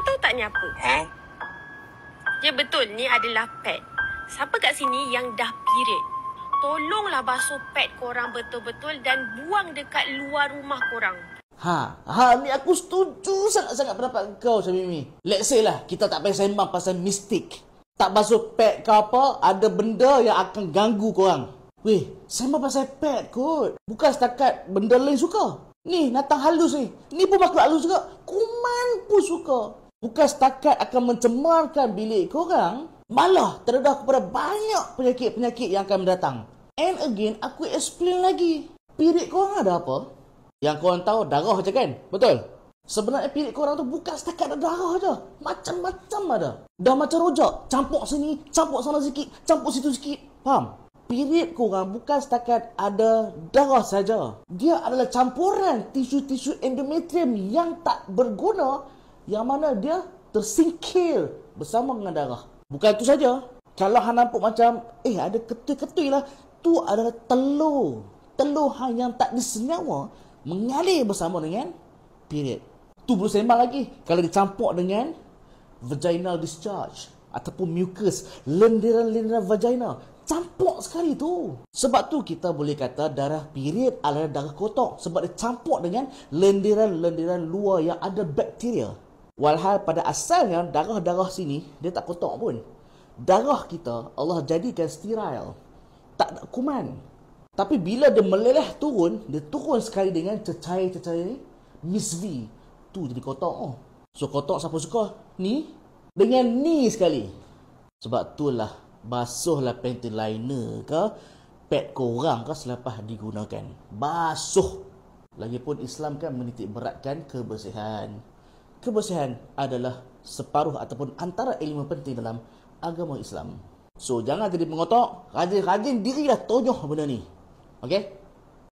Korang tahu tak ni apa? Eh? Ya betul, ni adalah pet. Siapa kat sini yang dah period? Tolonglah basuh pet korang betul-betul dan buang dekat luar rumah korang. Ha, ha ni aku setuju sangat-sangat pendapat kau Syamimi. Let's say lah, kita tak payah sembang pasal mistik. Tak basuh pet, ke apa, ada benda yang akan ganggu korang. Weh, sembang pasal pet, kot. Bukan setakat benda lain suka. Ni, natang halus ni. Ni pun makhluk halus juga. Kuman pun suka bukan setakat akan mencemarkan bilik korang, malah terdedah kepada banyak penyakit-penyakit yang akan mendatang. And again, aku explain lagi. Pirit korang ada apa? Yang korang tahu darah je kan? Betul? Sebenarnya pirit korang tu bukan setakat ada darah je. Macam-macam ada. Dah macam rojak. Campur sini, campur sana sikit, campur situ sikit. Faham? Pirit korang bukan setakat ada darah saja. Dia adalah campuran tisu-tisu endometrium yang tak berguna yang mana dia tersingkir bersama dengan darah. Bukan itu saja. Kalau hang nampak macam eh ada ketui-ketui lah, tu adalah telur. Telur hang yang tak ada senyawa mengalir bersama dengan period. Tu belum sembang lagi kalau dicampur dengan vaginal discharge ataupun mucus, lendiran-lendiran vagina. Campur sekali tu. Sebab tu kita boleh kata darah period adalah darah kotor. Sebab dia campur dengan lendiran-lendiran luar yang ada bakteria. Walhal pada asalnya darah-darah sini dia tak kotor pun. Darah kita Allah jadikan steril. Tak ada kuman. Tapi bila dia meleleh turun, dia turun sekali dengan cecair-cecair ni. Misvi. Tu jadi kotor. Oh. So kotor siapa suka? Ni. Dengan ni sekali. Sebab tu lah. Basuhlah panty liner ke. Pad korang ke selepas digunakan. Basuh. Lagipun Islam kan menitik beratkan kebersihan kebersihan adalah separuh ataupun antara ilmu penting dalam agama Islam. So jangan jadi pengotok, rajin-rajin dirilah tonyoh benda ni. Okey?